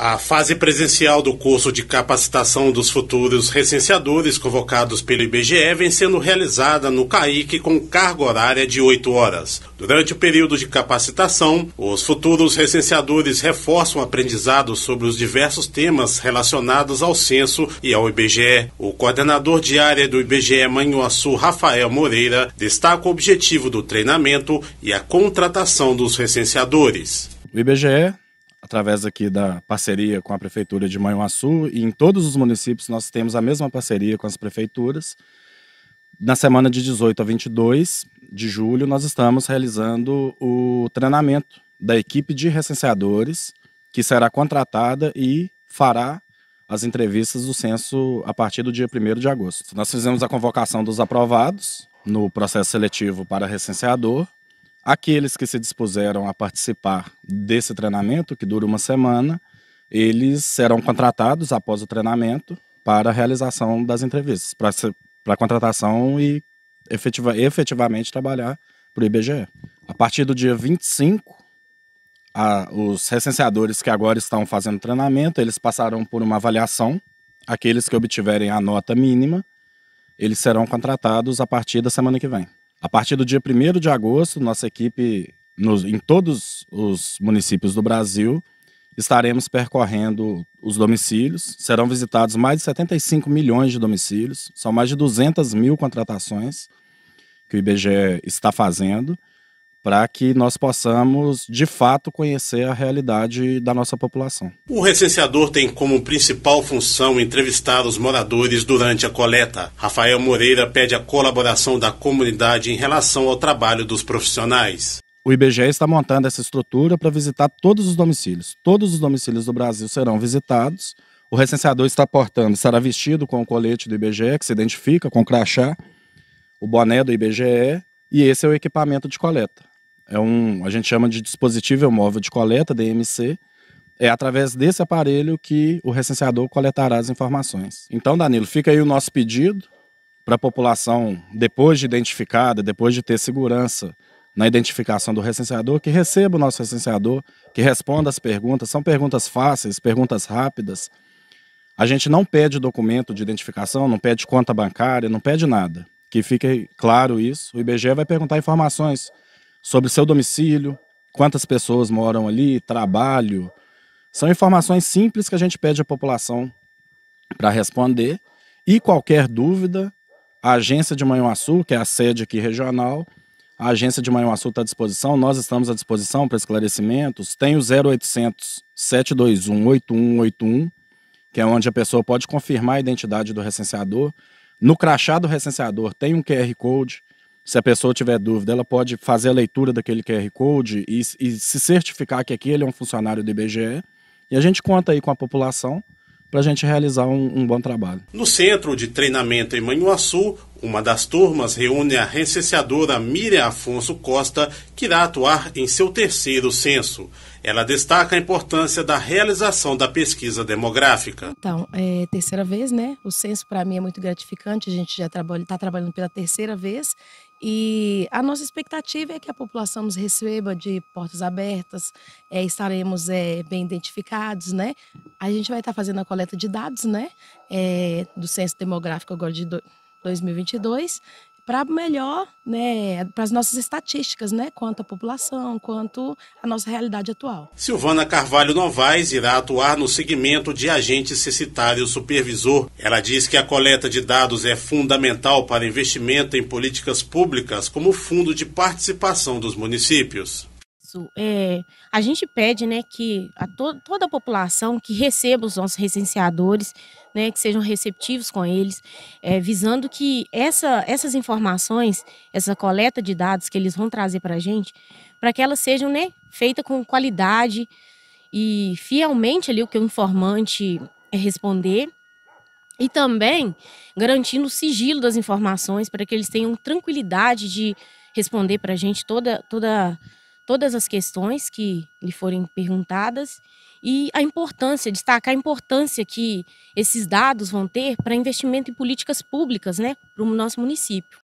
A fase presencial do curso de capacitação dos futuros recenseadores convocados pelo IBGE vem sendo realizada no CAIC com carga horária de 8 horas. Durante o período de capacitação, os futuros recenseadores reforçam o aprendizado sobre os diversos temas relacionados ao censo e ao IBGE. O coordenador de área do IBGE Manhuaçu, Rafael Moreira, destaca o objetivo do treinamento e a contratação dos recenseadores. O IBGE através aqui da parceria com a Prefeitura de Manhuaçu, e em todos os municípios nós temos a mesma parceria com as prefeituras. Na semana de 18 a 22 de julho, nós estamos realizando o treinamento da equipe de recenseadores, que será contratada e fará as entrevistas do censo a partir do dia 1 de agosto. Nós fizemos a convocação dos aprovados no processo seletivo para recenseador, Aqueles que se dispuseram a participar desse treinamento, que dura uma semana, eles serão contratados após o treinamento para a realização das entrevistas, para, a contratação e efetiva, efetivamente trabalhar para o IBGE. A partir do dia 25, a, os recenseadores que agora estão fazendo treinamento, eles passarão por uma avaliação. Aqueles que obtiverem a nota mínima, eles serão contratados a partir da semana que vem. A partir do dia 1 de agosto, nossa equipe, nos, em todos os municípios do Brasil, estaremos percorrendo os domicílios. Serão visitados mais de 75 milhões de domicílios, são mais de 200 mil contratações que o IBGE está fazendo para que nós possamos, de fato, conhecer a realidade da nossa população. O recenseador tem como principal função entrevistar os moradores durante a coleta. Rafael Moreira pede a colaboração da comunidade em relação ao trabalho dos profissionais. O IBGE está montando essa estrutura para visitar todos os domicílios. Todos os domicílios do Brasil serão visitados. O recenseador está portando, estará vestido com o colete do IBGE, que se identifica com o crachá, o boné do IBGE, e esse é o equipamento de coleta. É um, a gente chama de dispositivo é móvel de coleta, DMC. É através desse aparelho que o recenseador coletará as informações. Então, Danilo, fica aí o nosso pedido para a população, depois de identificada, depois de ter segurança na identificação do recenseador, que receba o nosso recenseador, que responda as perguntas. São perguntas fáceis, perguntas rápidas. A gente não pede documento de identificação, não pede conta bancária, não pede nada. Que fique claro isso. O IBGE vai perguntar informações sobre seu domicílio, quantas pessoas moram ali, trabalho. São informações simples que a gente pede à população para responder. E qualquer dúvida, a agência de Manhuaçu, que é a sede aqui regional, a agência de Manhuaçu está à disposição, nós estamos à disposição para esclarecimentos. Tem o 0800 721 8181, que é onde a pessoa pode confirmar a identidade do recenseador. No crachá do recenseador tem um QR Code se a pessoa tiver dúvida, ela pode fazer a leitura daquele QR Code e, e, se certificar que aquele é um funcionário do IBGE. E a gente conta aí com a população para a gente realizar um, um, bom trabalho. No Centro de Treinamento em Manhuaçu, uma das turmas reúne a recenseadora Miriam Afonso Costa, que irá atuar em seu terceiro censo. Ela destaca a importância da realização da pesquisa demográfica. Então, é terceira vez, né? O censo para mim é muito gratificante. A gente já está trabalha, tá trabalhando pela terceira vez e a nossa expectativa é que a população nos receba de portas abertas, é, estaremos é, bem identificados, né? A gente vai estar fazendo a coleta de dados, né? É, do Censo Demográfico agora de do, 2022 para melhor, né, para as nossas estatísticas, né, quanto à população, quanto à nossa realidade atual. Silvana Carvalho Novaes irá atuar no segmento de agente cicitário supervisor. Ela diz que a coleta de dados é fundamental para investimento em políticas públicas, como o fundo de participação dos municípios isso É, a gente pede, né, que a to toda a população que receba os nossos recenseadores, né, que sejam receptivos com eles, é, visando que essa, essas informações, essa coleta de dados que eles vão trazer para a gente, para que elas sejam, né, feitas com qualidade e fielmente ali o que o informante eh, responder e também garantindo o sigilo das informações para que eles tenham tranquilidade de responder para a gente toda, toda todas as questões que lhe forem perguntadas e a importância, destacar a importância que esses dados vão ter para investimento em políticas públicas né, para o nosso município.